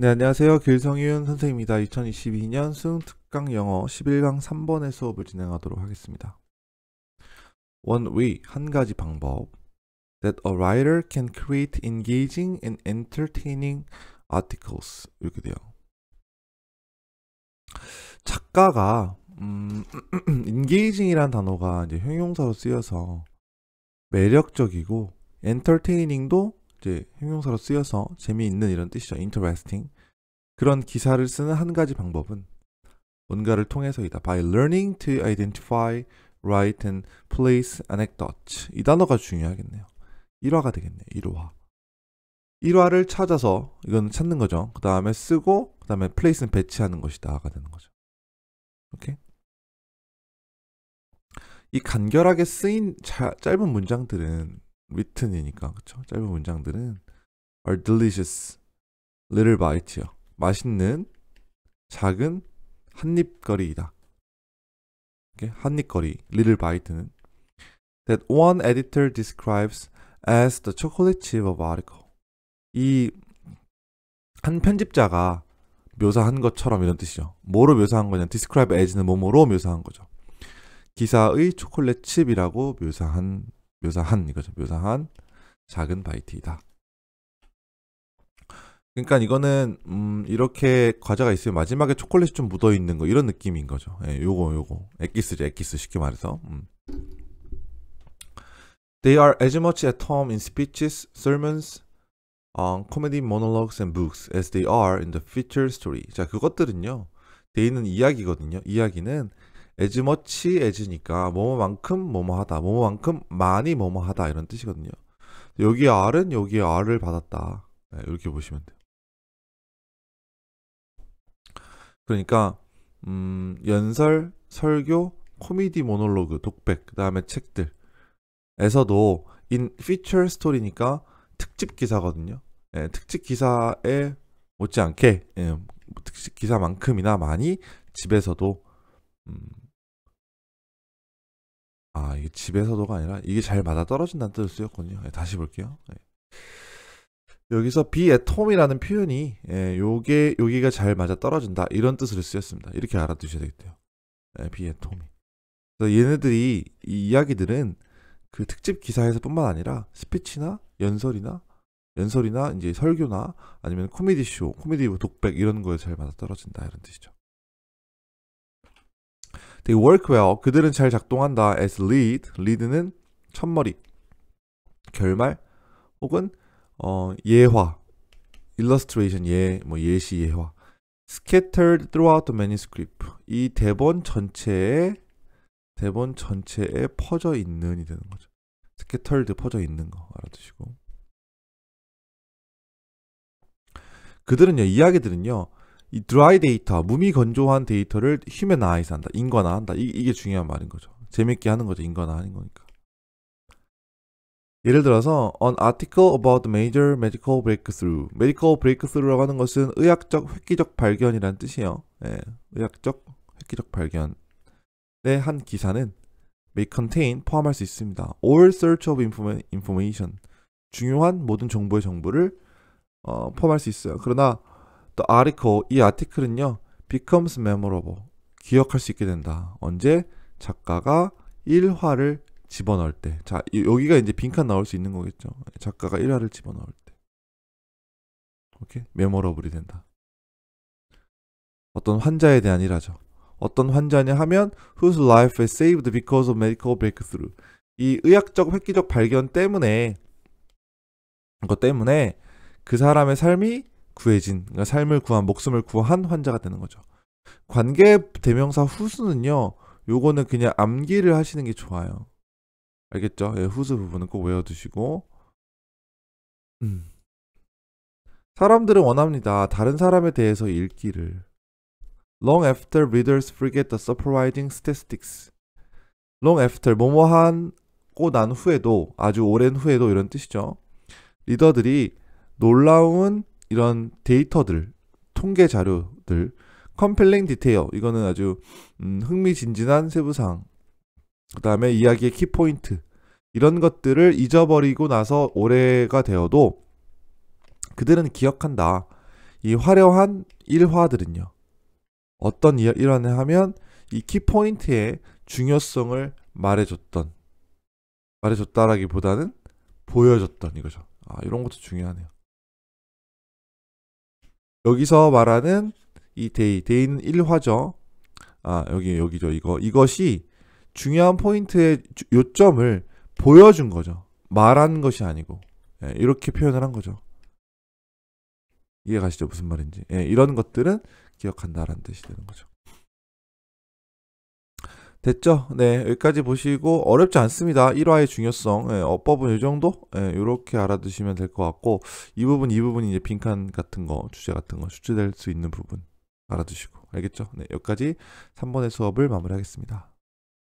네, 안녕하세요. 길성윤 선생입니다. 2022년 수능 특강 영어 11강 3번의 수업을 진행하도록 하겠습니다. One way, 한 가지 방법 that a writer can create engaging and entertaining articles 이렇게 돼요. 작가가 음, engaging이란 단어가 이제 형용사로 쓰여서 매력적이고 entertaining도 이제 형용사로 쓰여서 재미있는 이런 뜻이죠. interesting. 그런 기사를 쓰는 한 가지 방법은 뭔가를 통해서이다. by learning to identify, write and place anecdotes. 이 단어가 중요하겠네요. 1화가 되겠네. 요 1화. 1화를 찾아서 이건 찾는 거죠. 그 다음에 쓰고 그 다음에 place는 배치하는 것이다가 되는 거죠. 오케이. 이 간결하게 쓰인 자, 짧은 문장들은 written이니까 그쵸? 짧은 문장들은 are delicious little bite요. 맛있는 작은 한입거리이다. 한입거리 little bite는 that one editor describes as the chocolate chip of article. 이 한 편집자가 묘사한 것처럼 이런 뜻이죠. 뭐로 묘사한 거냐? describe as는 뭐뭐로 묘사한 거죠. 기사의 초콜릿 칩이라고 묘사한 묘사한 이거죠. 묘사한 작은 바이트이다. 그러니까 이거는 음 이렇게 과자가 있으면 마지막에 초콜릿이 좀 묻어 있는 거 이런 느낌인 거죠. 예, 요거 요거 액기스죠. 액기스 쉽게 말해서. 음. They are as much at home in speeches, sermons, um, comedy monologues and books as they are in the feature story. 자, 그것들은요. they는 이야기거든요. 이야기는 에 s 머치에 h 니까 뭐뭐만큼 뭐뭐하다 뭐뭐만큼 많이 뭐뭐하다 이런 뜻이거든요 여기 r은 여기 r을 받았다 네, 이렇게 보시면 돼요 그러니까 음, 연설, 설교, 코미디 모놀로그, 독백, 그 다음에 책들에서도 인 피처 스토리니까 특집 기사거든요. 예, 특집 기사에 못지않게 예, 특집 기사만큼이나 많이 집에서도 음, 아, 이게 집에서도가 아니라 이게 잘 맞아 떨어진다는 뜻을 쓰였군요. 예, 다시 볼게요. 예. 여기서 비애톰이라는 표현이 예, 요게 여기가 잘 맞아 떨어진다 이런 뜻으로 쓰였습니다. 이렇게 알아두셔야 되겠대요. 예, 비애톰이. 그래서 얘네들이 이 이야기들은 그 특집 기사에서뿐만 아니라 스피치나 연설이나 연설이나 이제 설교나 아니면 코미디 쇼, 코미디 독백 이런 거에 잘 맞아 떨어진다 이런 뜻이죠. They work well. 그들은 잘 작동한다. As lead. lead는 첫머리, 결말, 혹은 어, 예화, illustration, 예, 뭐 예시, 예화. Scattered throughout the manuscript. 이 대본 전체에 대본 전체에 퍼져 있는이 되는 거죠. 스케털드 퍼져 있는 거 알아두시고. 그들은요 이야기들은요 이 드라이 데이터, 무미 건조한 데이터를 휴메나이즈 한다. 인간나한다 이, 게 중요한 말인 거죠. 재밌게 하는 거죠. 인간나하는 거니까. 예를 들어서 an article about major medical breakthrough. medical breakthrough라고 하는 것은 의학적 획기적 발견이라는 뜻이에요. 예, 의학적 획기적 발견의 한 기사는 may contain 포함할 수 있습니다. all search of information 중요한 모든 정보의 정보를 어, 포함할 수 있어요. 그러나 The article, 이 아티클은요. becomes memorable. 기억할 수 있게 된다. 언제? 작가가 일화를 집어넣을 때. 자, 여기가 이제 빈칸 나올 수 있는 거겠죠. 작가가 일화를 집어넣을 때. 오케이? 메모러블이 된다. 어떤 환자에 대한 일화죠. 어떤 환자냐 하면 whose life is saved because of medical breakthrough. 이 의학적 획기적 발견 때문에 그것 때문에 그 사람의 삶이 구해진 그러니까 삶을 구한 목숨을 구한 환자가 되는 거죠. 관계 대명사 후수는요. 요거는 그냥 암기를 하시는 게 좋아요. 알겠죠? 예, 후수 부분은 꼭 외워두시고 음. 사람들은 원합니다. 다른 사람에 대해서 읽기를. Long after readers forget the surprising statistics. Long after 뭐뭐한 꼬난 후에도 아주 오랜 후에도 이런 뜻이죠. 리더들이 놀라운 이런 데이터들, 통계 자료들, 컴펠링 디테일 이거는 아주 음, 흥미진진한 세부사항, 그 다음에 이야기의 키포인트 이런 것들을 잊어버리고 나서 오래가 되어도 그들은 기억한다. 이 화려한 일화들은요. 어떤 일화냐 하면 이 키포인트의 중요성을 말해줬던 말해줬다라기보다는 보여줬던 이거죠. 아, 이런 것도 중요하네요. 여기서 말하는 이 데이, 데이는 1화죠. 아, 여기, 여기죠. 이거. 이것이 중요한 포인트의 요점을 보여준 거죠. 말한 것이 아니고. 예, 이렇게 표현을 한 거죠. 이해 가시죠? 무슨 말인지. 예, 이런 것들은 기억한다라는 뜻이 되는 거죠. 됐죠? 네, 여기까지 보시고 어렵지 않습니다. 1화의 중요성, 예, 어법은 이 정도? 예, 이렇게 알아두시면 될 것 같고 이 부분, 이 부분이 이제 빈칸 같은 거, 주제 같은 거 출제될 수 있는 부분 알아두시고 알겠죠? 네, 여기까지 3번의 수업을 마무리하겠습니다.